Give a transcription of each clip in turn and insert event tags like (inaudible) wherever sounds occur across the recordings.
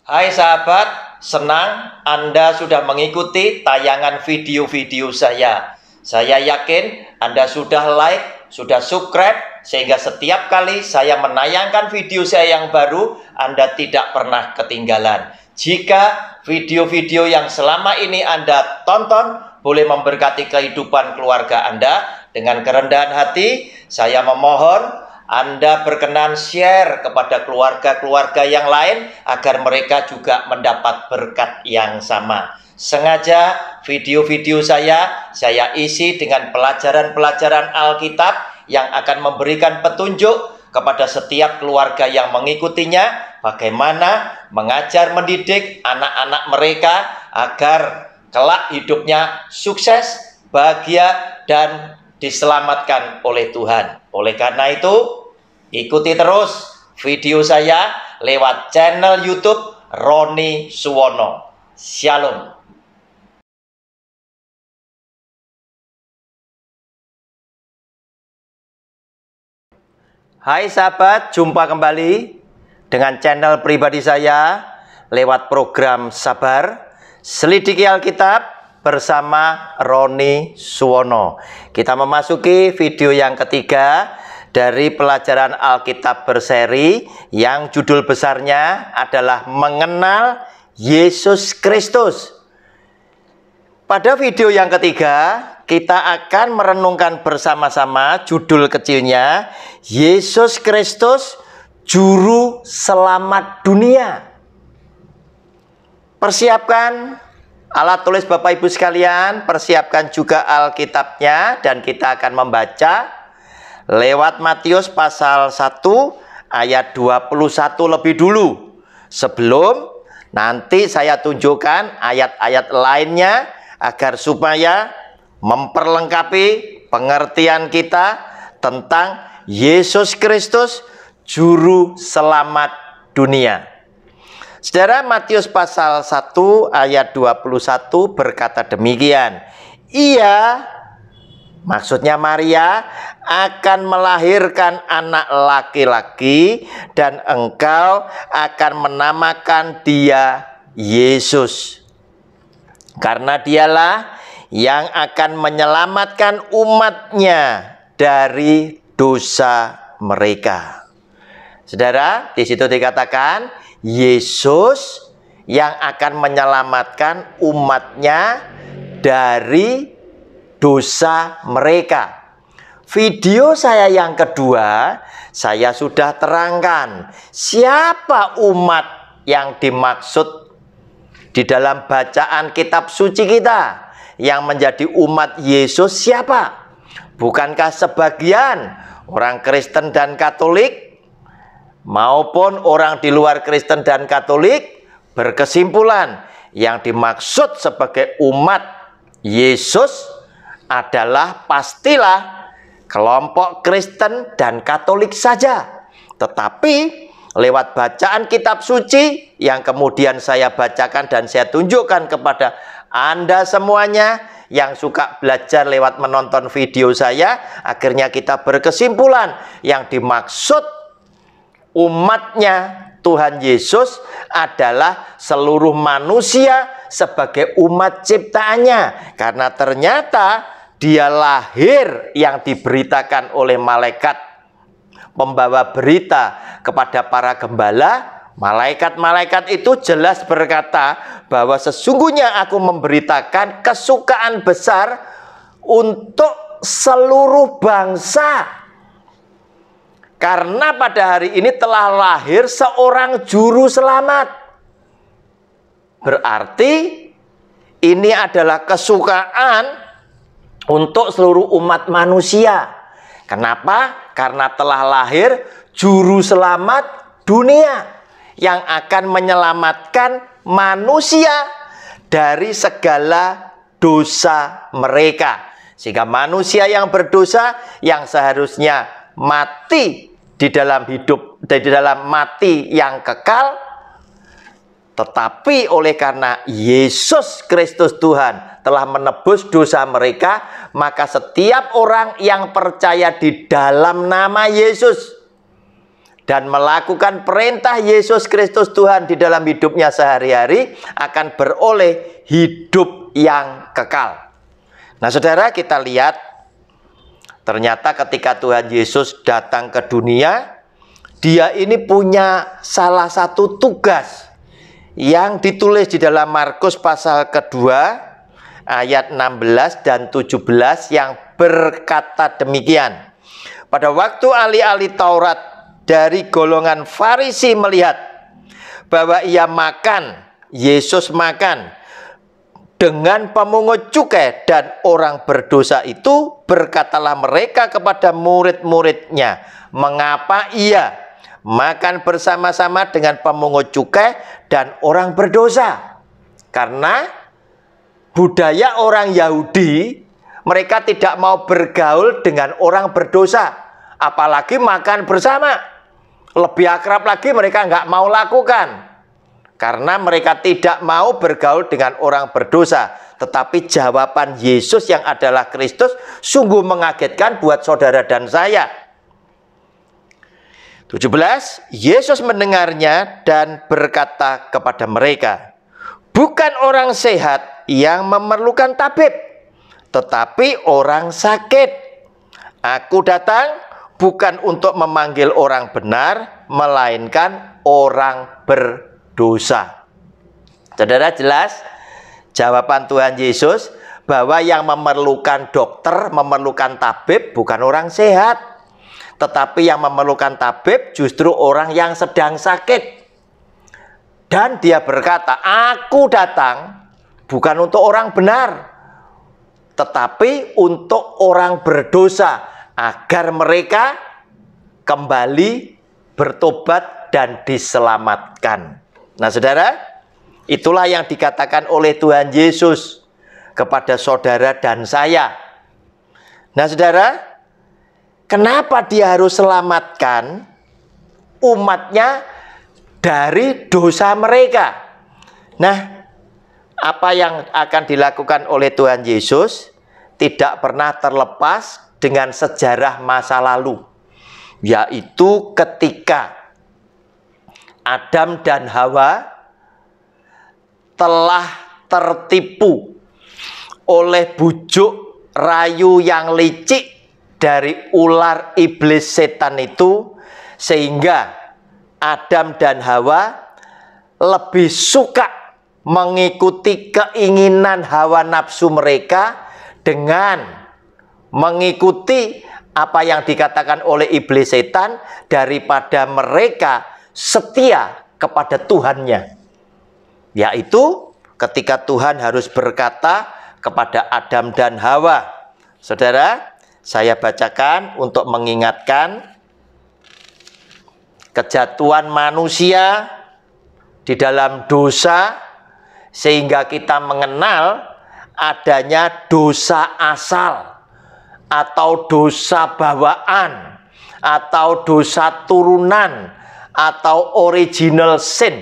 Hai sahabat, senang Anda sudah mengikuti tayangan video-video saya. Saya yakin Anda sudah like, sudah subscribe, sehingga setiap kali saya menayangkan video saya yang baru, Anda tidak pernah ketinggalan. Jika video-video yang selama ini Anda tonton boleh memberkati kehidupan keluarga Anda, dengan kerendahan hati, saya memohon anda berkenan share kepada keluarga-keluarga yang lain agar mereka juga mendapat berkat yang sama. Sengaja video-video saya saya isi dengan pelajaran-pelajaran Alkitab yang akan memberikan petunjuk kepada setiap keluarga yang mengikutinya bagaimana mengajar mendidik anak-anak mereka agar kelak hidupnya sukses, bahagia dan diselamatkan oleh Tuhan. Oleh karena itu, Ikuti terus video saya lewat channel YouTube Roni Suwono. Shalom. Hai sahabat, jumpa kembali dengan channel pribadi saya lewat program Sabar Selidiki Alkitab bersama Roni Suwono. Kita memasuki video yang ketiga dari pelajaran Alkitab berseri yang judul besarnya adalah mengenal Yesus Kristus. Pada video yang ketiga, kita akan merenungkan bersama-sama judul kecilnya Yesus Kristus Juru Selamat Dunia. Persiapkan alat tulis Bapak Ibu sekalian, persiapkan juga Alkitabnya dan kita akan membaca lewat Matius pasal 1 ayat 21 lebih dulu sebelum nanti saya tunjukkan ayat-ayat lainnya agar supaya memperlengkapi pengertian kita tentang Yesus Kristus juru selamat dunia. Saudara Matius pasal 1 ayat 21 berkata demikian. Ia Maksudnya Maria akan melahirkan anak laki-laki dan engkau akan menamakan dia Yesus. Karena dialah yang akan menyelamatkan umatnya dari dosa mereka. Saudara, di situ dikatakan Yesus yang akan menyelamatkan umatnya dari dosa mereka. Video saya yang kedua, saya sudah terangkan siapa umat yang dimaksud di dalam bacaan kitab suci kita yang menjadi umat Yesus siapa? Bukankah sebagian orang Kristen dan Katolik maupun orang di luar Kristen dan Katolik berkesimpulan yang dimaksud sebagai umat Yesus adalah pastilah kelompok Kristen dan Katolik saja. Tetapi lewat bacaan kitab suci yang kemudian saya bacakan dan saya tunjukkan kepada Anda semuanya yang suka belajar lewat menonton video saya, akhirnya kita berkesimpulan yang dimaksud umatnya Tuhan Yesus adalah seluruh manusia sebagai umat ciptaannya. Karena ternyata dia lahir yang diberitakan oleh malaikat pembawa berita kepada para gembala Malaikat-malaikat itu jelas berkata bahwa sesungguhnya aku memberitakan kesukaan besar untuk seluruh bangsa. Karena pada hari ini telah lahir seorang juru selamat. Berarti ini adalah kesukaan untuk seluruh umat manusia. Kenapa? Karena telah lahir juru selamat dunia yang akan menyelamatkan manusia dari segala dosa mereka. Sehingga manusia yang berdosa yang seharusnya mati di dalam hidup di dalam mati yang kekal tetapi oleh karena Yesus Kristus Tuhan telah menebus dosa mereka, maka setiap orang yang percaya di dalam nama Yesus dan melakukan perintah Yesus Kristus Tuhan di dalam hidupnya sehari-hari akan beroleh hidup yang kekal. Nah, Saudara, kita lihat ternyata ketika Tuhan Yesus datang ke dunia, dia ini punya salah satu tugas yang ditulis di dalam Markus pasal kedua ayat 16 dan 17 yang berkata demikian. Pada waktu ahli-ahli Taurat dari golongan Farisi melihat bahwa ia makan, Yesus makan dengan pemungut cukai dan orang berdosa itu berkatalah mereka kepada murid-muridnya, mengapa ia makan bersama-sama dengan pemungut cukai dan orang berdosa? Karena budaya orang Yahudi, mereka tidak mau bergaul dengan orang berdosa, apalagi makan bersama. Lebih akrab lagi mereka nggak mau lakukan. Karena mereka tidak mau bergaul dengan orang berdosa. Tetapi jawaban Yesus yang adalah Kristus sungguh mengagetkan buat saudara dan saya. 17. Yesus mendengarnya dan berkata kepada mereka, Bukan orang sehat yang memerlukan tabib, tetapi orang sakit. Aku datang bukan untuk memanggil orang benar, melainkan orang berdosa. Saudara jelas jawaban Tuhan Yesus bahwa yang memerlukan dokter, memerlukan tabib bukan orang sehat, tetapi yang memerlukan tabib justru orang yang sedang sakit. Dan dia berkata, "Aku datang bukan untuk orang benar, tetapi untuk orang berdosa, agar mereka kembali bertobat dan diselamatkan. Nah, saudara, itulah yang dikatakan oleh Tuhan Yesus kepada saudara dan saya. Nah, saudara, kenapa Dia harus selamatkan umatnya dari dosa mereka? Nah, apa yang akan dilakukan oleh Tuhan Yesus tidak pernah terlepas dengan sejarah masa lalu, yaitu ketika Adam dan Hawa telah tertipu oleh bujuk rayu yang licik dari ular iblis setan itu sehingga Adam dan Hawa lebih suka mengikuti keinginan hawa nafsu mereka dengan mengikuti apa yang dikatakan oleh iblis setan daripada mereka setia kepada Tuhannya. Yaitu ketika Tuhan harus berkata kepada Adam dan Hawa. Saudara, saya bacakan untuk mengingatkan kejatuhan manusia di dalam dosa sehingga kita mengenal adanya dosa asal atau dosa bawaan atau dosa turunan atau original sin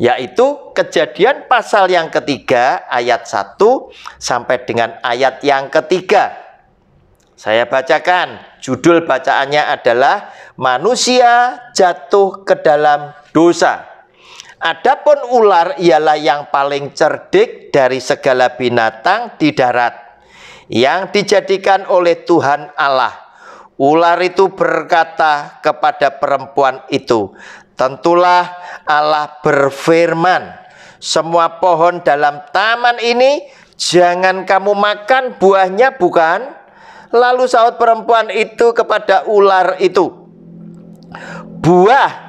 yaitu kejadian pasal yang ketiga ayat 1 sampai dengan ayat yang ketiga saya bacakan judul bacaannya adalah manusia jatuh ke dalam dosa Adapun ular ialah yang paling cerdik dari segala binatang di darat yang dijadikan oleh Tuhan Allah. Ular itu berkata kepada perempuan itu, "Tentulah Allah berfirman, semua pohon dalam taman ini jangan kamu makan buahnya, bukan?" Lalu saut perempuan itu kepada ular itu, "Buah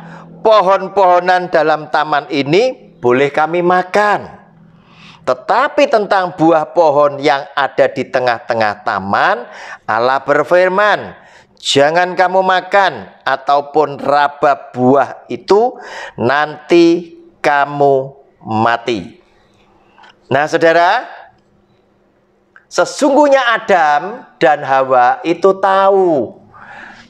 pohon-pohonan dalam taman ini boleh kami makan. Tetapi tentang buah pohon yang ada di tengah-tengah taman, Allah berfirman, Jangan kamu makan ataupun raba buah itu nanti kamu mati. Nah saudara, sesungguhnya Adam dan Hawa itu tahu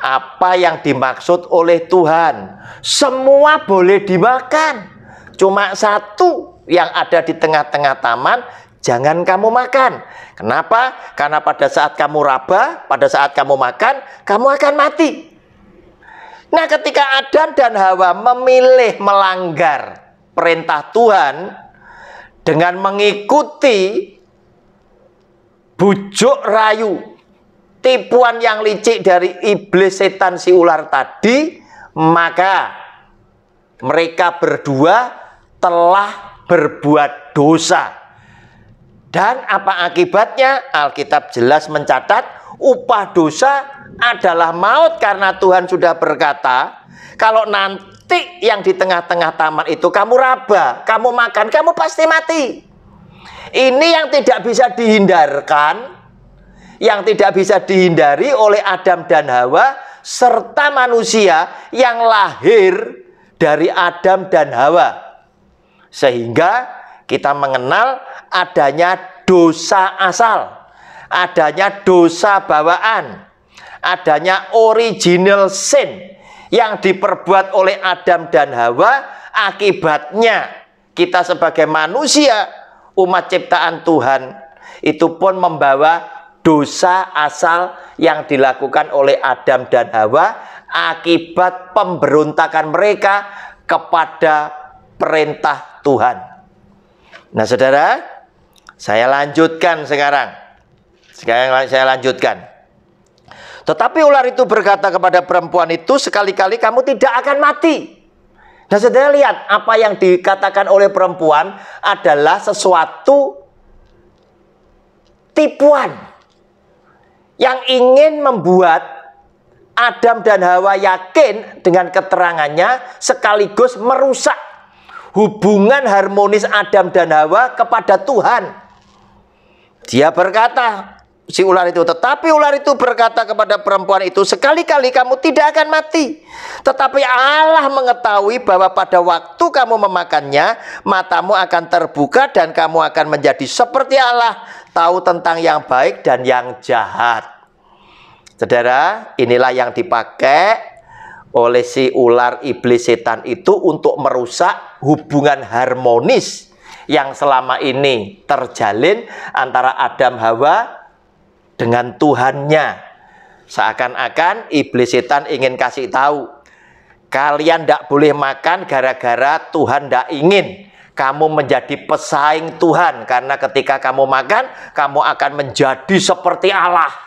apa yang dimaksud oleh Tuhan. Semua boleh dimakan. Cuma satu yang ada di tengah-tengah taman, jangan kamu makan. Kenapa? Karena pada saat kamu raba, pada saat kamu makan, kamu akan mati. Nah, ketika Adam dan Hawa memilih melanggar perintah Tuhan dengan mengikuti bujuk rayu tipuan yang licik dari iblis setan si ular tadi, maka mereka berdua telah berbuat dosa. Dan apa akibatnya? Alkitab jelas mencatat upah dosa adalah maut karena Tuhan sudah berkata, kalau nanti yang di tengah-tengah taman itu kamu raba, kamu makan, kamu pasti mati. Ini yang tidak bisa dihindarkan yang tidak bisa dihindari oleh Adam dan Hawa serta manusia yang lahir dari Adam dan Hawa. Sehingga kita mengenal adanya dosa asal, adanya dosa bawaan, adanya original sin yang diperbuat oleh Adam dan Hawa akibatnya kita sebagai manusia umat ciptaan Tuhan itu pun membawa dosa asal yang dilakukan oleh Adam dan Hawa akibat pemberontakan mereka kepada perintah Tuhan. Nah, Saudara, saya lanjutkan sekarang. Sekarang saya lanjutkan. Tetapi ular itu berkata kepada perempuan itu, sekali-kali kamu tidak akan mati. Nah, Saudara lihat apa yang dikatakan oleh perempuan adalah sesuatu tipuan yang ingin membuat Adam dan Hawa yakin dengan keterangannya sekaligus merusak hubungan harmonis Adam dan Hawa kepada Tuhan. Dia berkata, si ular itu. Tetapi ular itu berkata kepada perempuan itu, sekali-kali kamu tidak akan mati. Tetapi Allah mengetahui bahwa pada waktu kamu memakannya, matamu akan terbuka dan kamu akan menjadi seperti Allah, tahu tentang yang baik dan yang jahat. Saudara, inilah yang dipakai oleh si ular iblis setan itu untuk merusak hubungan harmonis yang selama ini terjalin antara Adam Hawa dengan Tuhannya. Seakan-akan iblis setan ingin kasih tahu, kalian tidak boleh makan gara-gara Tuhan tidak ingin kamu menjadi pesaing Tuhan karena ketika kamu makan kamu akan menjadi seperti Allah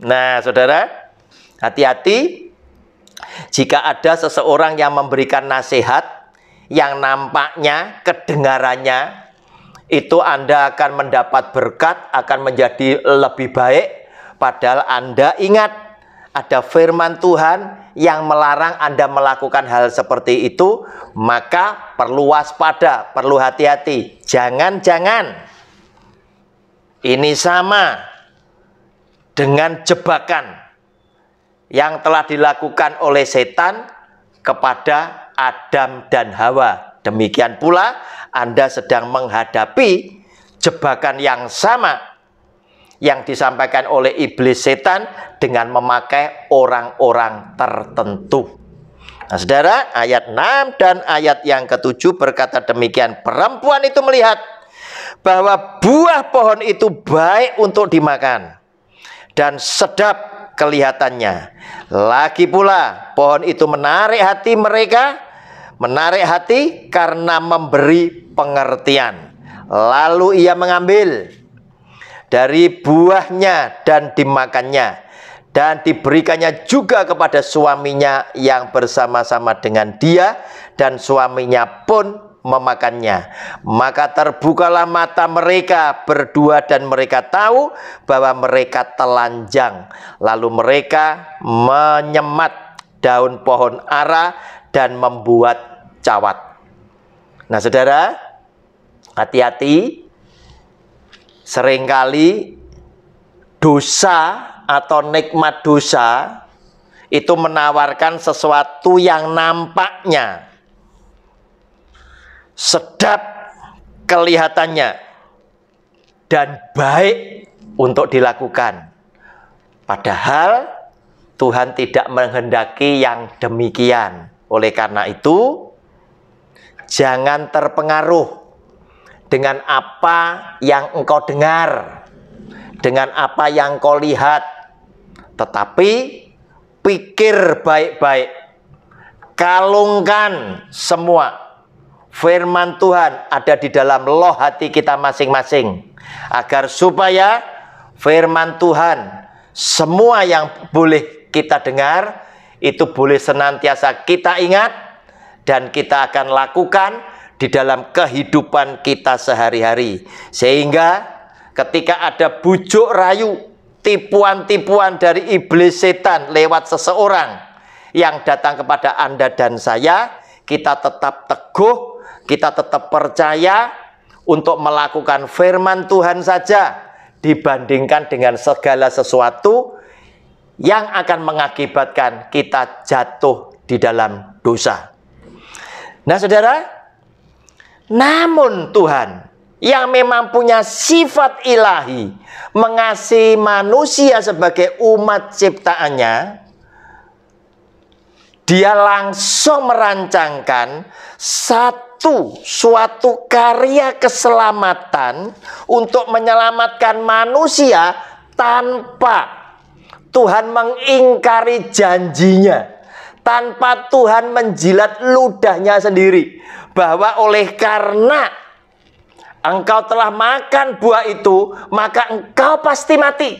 Nah, saudara, hati-hati jika ada seseorang yang memberikan nasihat yang nampaknya kedengarannya itu Anda akan mendapat berkat, akan menjadi lebih baik, padahal Anda ingat ada firman Tuhan yang melarang Anda melakukan hal seperti itu, maka perlu waspada, perlu hati-hati. Jangan-jangan ini sama dengan jebakan yang telah dilakukan oleh setan kepada Adam dan Hawa. Demikian pula Anda sedang menghadapi jebakan yang sama yang disampaikan oleh iblis setan dengan memakai orang-orang tertentu. Nah, saudara, ayat 6 dan ayat yang ketujuh berkata demikian. Perempuan itu melihat bahwa buah pohon itu baik untuk dimakan dan sedap kelihatannya. Lagi pula pohon itu menarik hati mereka, menarik hati karena memberi pengertian. Lalu ia mengambil dari buahnya dan dimakannya dan diberikannya juga kepada suaminya yang bersama-sama dengan dia dan suaminya pun memakannya. Maka terbukalah mata mereka berdua dan mereka tahu bahwa mereka telanjang. Lalu mereka menyemat daun pohon ara dan membuat cawat. Nah saudara, hati-hati. Seringkali dosa atau nikmat dosa itu menawarkan sesuatu yang nampaknya sedap kelihatannya, dan baik untuk dilakukan. Padahal Tuhan tidak menghendaki yang demikian. Oleh karena itu, jangan terpengaruh dengan apa yang engkau dengar, dengan apa yang kau lihat, tetapi pikir baik-baik, kalungkan semua firman Tuhan ada di dalam loh hati kita masing-masing agar supaya firman Tuhan semua yang boleh kita dengar itu boleh senantiasa kita ingat dan kita akan lakukan di dalam kehidupan kita sehari-hari sehingga ketika ada bujuk rayu tipuan-tipuan dari iblis setan lewat seseorang yang datang kepada Anda dan saya kita tetap teguh kita tetap percaya untuk melakukan firman Tuhan saja dibandingkan dengan segala sesuatu yang akan mengakibatkan kita jatuh di dalam dosa. Nah, saudara, namun Tuhan yang memang punya sifat ilahi, mengasihi manusia sebagai umat ciptaannya, dia langsung merancangkan satu satu suatu karya keselamatan untuk menyelamatkan manusia tanpa Tuhan mengingkari janjinya tanpa Tuhan menjilat ludahnya sendiri bahwa oleh karena engkau telah makan buah itu maka engkau pasti mati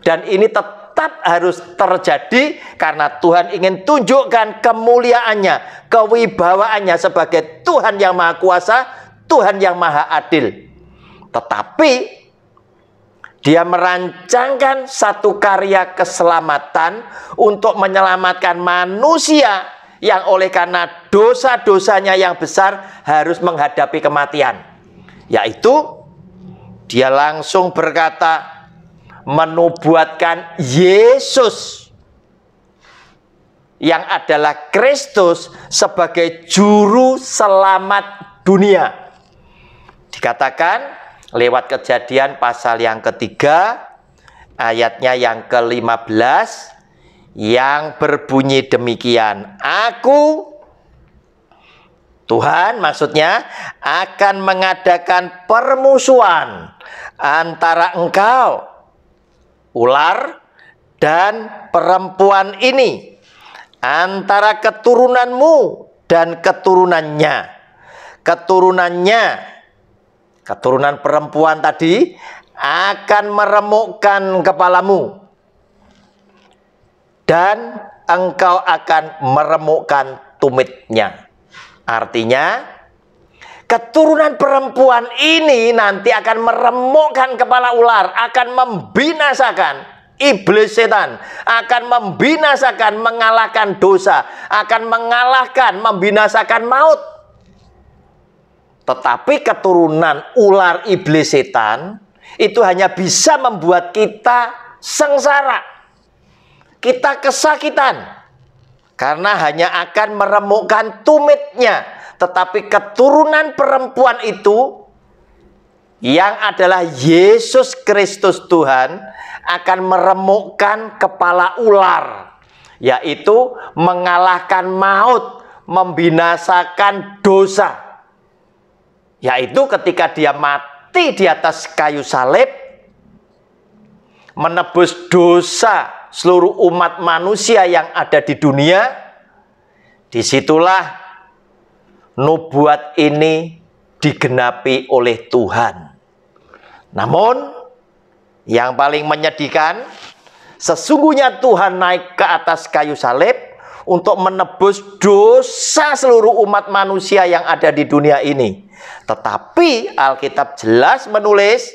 dan ini tetap harus terjadi karena Tuhan ingin tunjukkan kemuliaannya kewibawaannya sebagai Tuhan yang Maha Kuasa, Tuhan yang Maha Adil. Tetapi dia merancangkan satu karya keselamatan untuk menyelamatkan manusia yang oleh karena dosa-dosanya yang besar harus menghadapi kematian. Yaitu dia langsung berkata menubuatkan Yesus yang adalah Kristus sebagai juru selamat dunia. Dikatakan lewat kejadian pasal yang ketiga, ayatnya yang ke-15, yang berbunyi demikian. Aku, Tuhan maksudnya, akan mengadakan permusuhan antara engkau, ular, dan perempuan ini antara keturunanmu dan keturunannya. Keturunannya, keturunan perempuan tadi akan meremukkan kepalamu. Dan engkau akan meremukkan tumitnya. Artinya, keturunan perempuan ini nanti akan meremukkan kepala ular, akan membinasakan iblis setan akan membinasakan, mengalahkan dosa, akan mengalahkan, membinasakan maut. Tetapi keturunan ular iblis setan itu hanya bisa membuat kita sengsara. Kita kesakitan. Karena hanya akan meremukkan tumitnya. Tetapi keturunan perempuan itu yang adalah Yesus Kristus Tuhan akan meremukkan kepala ular yaitu mengalahkan maut membinasakan dosa yaitu ketika dia mati di atas kayu salib menebus dosa seluruh umat manusia yang ada di dunia disitulah nubuat ini digenapi oleh Tuhan namun, yang paling menyedihkan, sesungguhnya Tuhan naik ke atas kayu salib untuk menebus dosa seluruh umat manusia yang ada di dunia ini. Tetapi Alkitab jelas menulis,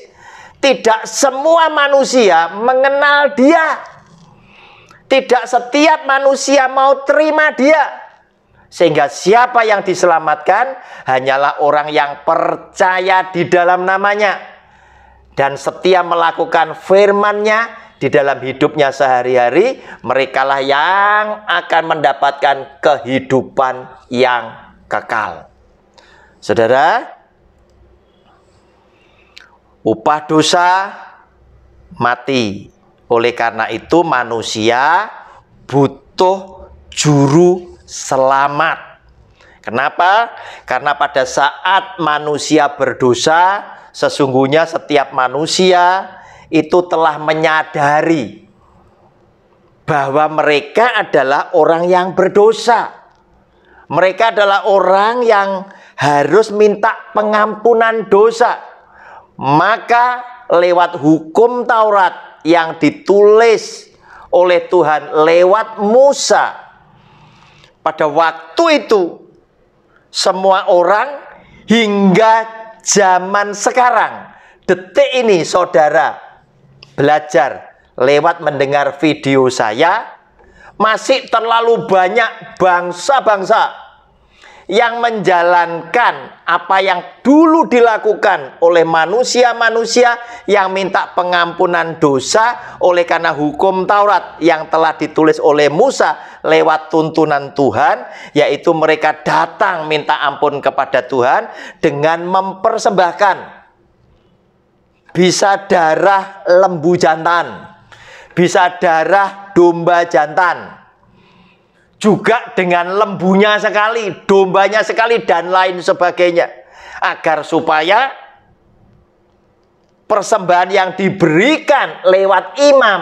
tidak semua manusia mengenal dia. Tidak setiap manusia mau terima dia. Sehingga siapa yang diselamatkan hanyalah orang yang percaya di dalam namanya dan setia melakukan firman-Nya di dalam hidupnya sehari-hari, merekalah yang akan mendapatkan kehidupan yang kekal. Saudara, upah dosa mati. Oleh karena itu manusia butuh juru selamat. Kenapa? Karena pada saat manusia berdosa, sesungguhnya setiap manusia itu telah menyadari bahwa mereka adalah orang yang berdosa. Mereka adalah orang yang harus minta pengampunan dosa. Maka lewat hukum Taurat yang ditulis oleh Tuhan lewat Musa pada waktu itu semua orang hingga zaman sekarang, detik ini saudara belajar lewat mendengar video saya, masih terlalu banyak bangsa-bangsa yang menjalankan apa yang dulu dilakukan oleh manusia-manusia yang minta pengampunan dosa oleh karena hukum Taurat yang telah ditulis oleh Musa lewat tuntunan Tuhan yaitu mereka datang minta ampun kepada Tuhan dengan mempersembahkan bisa darah lembu jantan bisa darah domba jantan juga dengan lembunya sekali, dombanya sekali dan lain sebagainya agar supaya persembahan yang diberikan lewat imam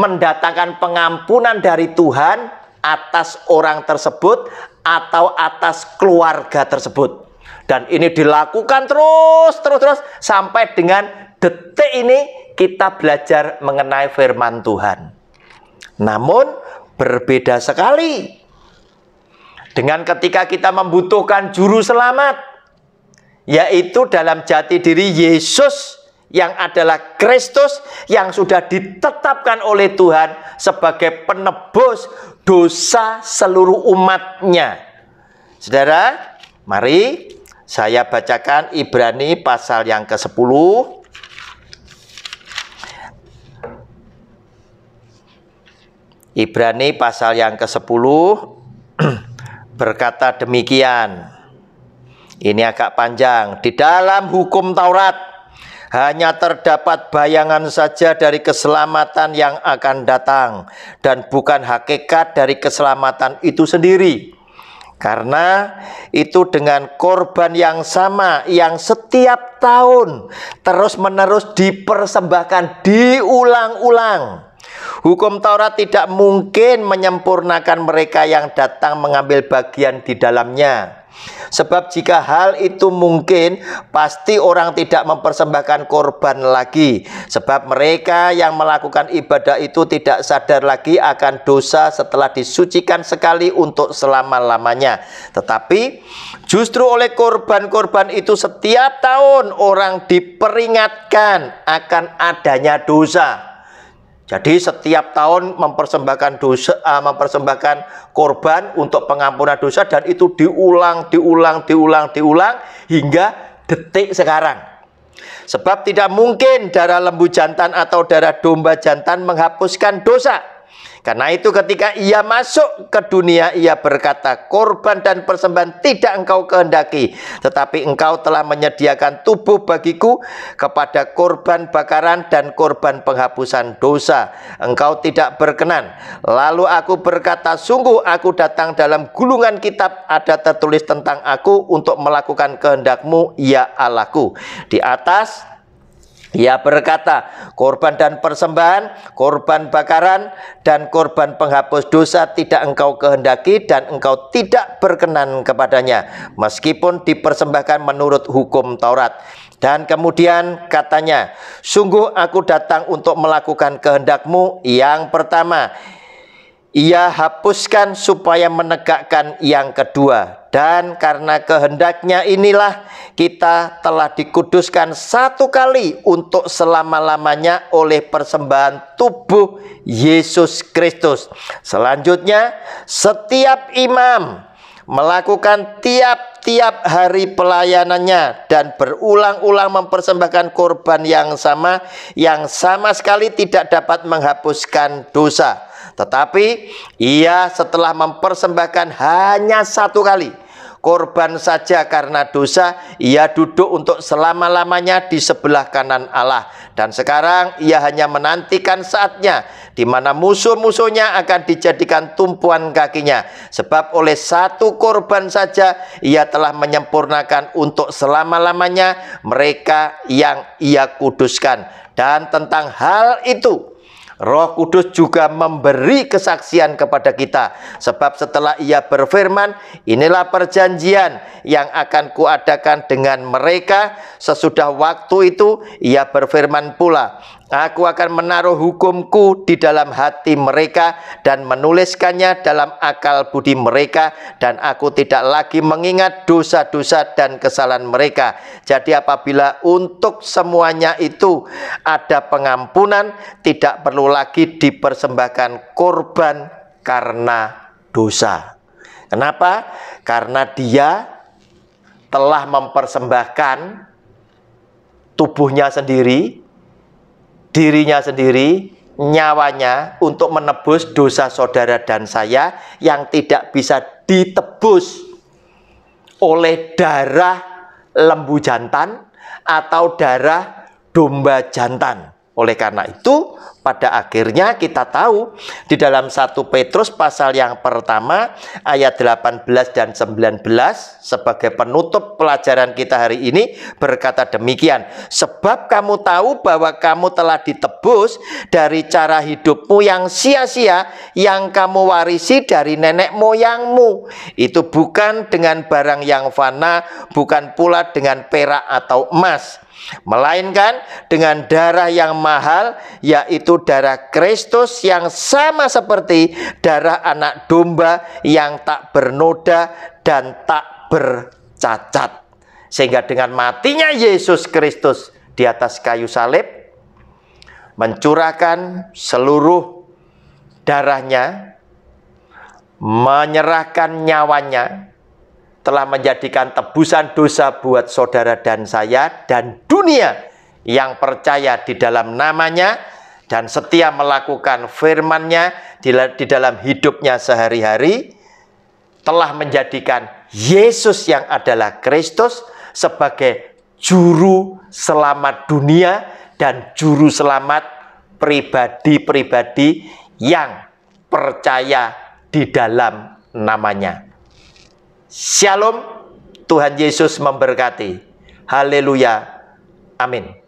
mendatangkan pengampunan dari Tuhan atas orang tersebut atau atas keluarga tersebut. Dan ini dilakukan terus, terus, terus sampai dengan detik ini kita belajar mengenai firman Tuhan. Namun berbeda sekali dengan ketika kita membutuhkan juru selamat yaitu dalam jati diri Yesus yang adalah Kristus yang sudah ditetapkan oleh Tuhan sebagai penebus dosa seluruh umatnya. Saudara, mari saya bacakan Ibrani pasal yang ke-10 Ibrani pasal yang ke-10 (clears throat) berkata demikian. Ini agak panjang. Di dalam hukum Taurat hanya terdapat bayangan saja dari keselamatan yang akan datang dan bukan hakikat dari keselamatan itu sendiri. Karena itu dengan korban yang sama yang setiap tahun terus-menerus dipersembahkan diulang-ulang Hukum Taurat tidak mungkin menyempurnakan mereka yang datang mengambil bagian di dalamnya. Sebab jika hal itu mungkin, pasti orang tidak mempersembahkan korban lagi. Sebab mereka yang melakukan ibadah itu tidak sadar lagi akan dosa setelah disucikan sekali untuk selama-lamanya. Tetapi justru oleh korban-korban itu setiap tahun orang diperingatkan akan adanya dosa. Jadi setiap tahun mempersembahkan dosa, uh, mempersembahkan korban untuk pengampunan dosa dan itu diulang, diulang, diulang, diulang hingga detik sekarang. Sebab tidak mungkin darah lembu jantan atau darah domba jantan menghapuskan dosa. Karena itu ketika ia masuk ke dunia ia berkata korban dan persembahan tidak engkau kehendaki tetapi engkau telah menyediakan tubuh bagiku kepada korban bakaran dan korban penghapusan dosa engkau tidak berkenan. Lalu aku berkata sungguh aku datang dalam gulungan kitab ada tertulis tentang aku untuk melakukan kehendakmu ya Allahku. Di atas ia berkata, korban dan persembahan, korban bakaran, dan korban penghapus dosa tidak engkau kehendaki dan engkau tidak berkenan kepadanya, meskipun dipersembahkan menurut hukum Taurat. Dan kemudian katanya, sungguh aku datang untuk melakukan kehendakmu yang pertama, ia hapuskan supaya menegakkan yang kedua. Dan karena kehendaknya inilah kita telah dikuduskan satu kali untuk selama-lamanya oleh persembahan tubuh Yesus Kristus. Selanjutnya, setiap imam melakukan tiap-tiap hari pelayanannya dan berulang-ulang mempersembahkan korban yang sama yang sama sekali tidak dapat menghapuskan dosa tetapi ia setelah mempersembahkan hanya satu kali korban saja karena dosa ia duduk untuk selama-lamanya di sebelah kanan Allah dan sekarang ia hanya menantikan saatnya di mana musuh-musuhnya akan dijadikan tumpuan kakinya sebab oleh satu korban saja ia telah menyempurnakan untuk selama-lamanya mereka yang ia kuduskan dan tentang hal itu Roh Kudus juga memberi kesaksian kepada kita. Sebab setelah ia berfirman, inilah perjanjian yang akan kuadakan dengan mereka. Sesudah waktu itu ia berfirman pula, Aku akan menaruh hukumku di dalam hati mereka dan menuliskannya dalam akal budi mereka dan aku tidak lagi mengingat dosa-dosa dan kesalahan mereka. Jadi apabila untuk semuanya itu ada pengampunan, tidak perlu lagi dipersembahkan korban karena dosa. Kenapa? Karena dia telah mempersembahkan tubuhnya sendiri dirinya sendiri, nyawanya untuk menebus dosa saudara dan saya yang tidak bisa ditebus oleh darah lembu jantan atau darah domba jantan. Oleh karena itu, pada akhirnya kita tahu di dalam satu Petrus pasal yang pertama ayat 18 dan 19 sebagai penutup pelajaran kita hari ini berkata demikian. Sebab kamu tahu bahwa kamu telah ditebus dari cara hidupmu yang sia-sia yang kamu warisi dari nenek moyangmu. Itu bukan dengan barang yang fana, bukan pula dengan perak atau emas melainkan dengan darah yang mahal yaitu darah Kristus yang sama seperti darah anak domba yang tak bernoda dan tak bercacat sehingga dengan matinya Yesus Kristus di atas kayu salib mencurahkan seluruh darahnya menyerahkan nyawanya telah menjadikan tebusan dosa buat saudara dan saya dan dunia yang percaya di dalam namanya dan setia melakukan firman-Nya di dalam hidupnya sehari-hari telah menjadikan Yesus yang adalah Kristus sebagai juru selamat dunia dan juru selamat pribadi-pribadi yang percaya di dalam namanya. Shalom. Tuhan Yesus memberkati. Haleluya. Amin.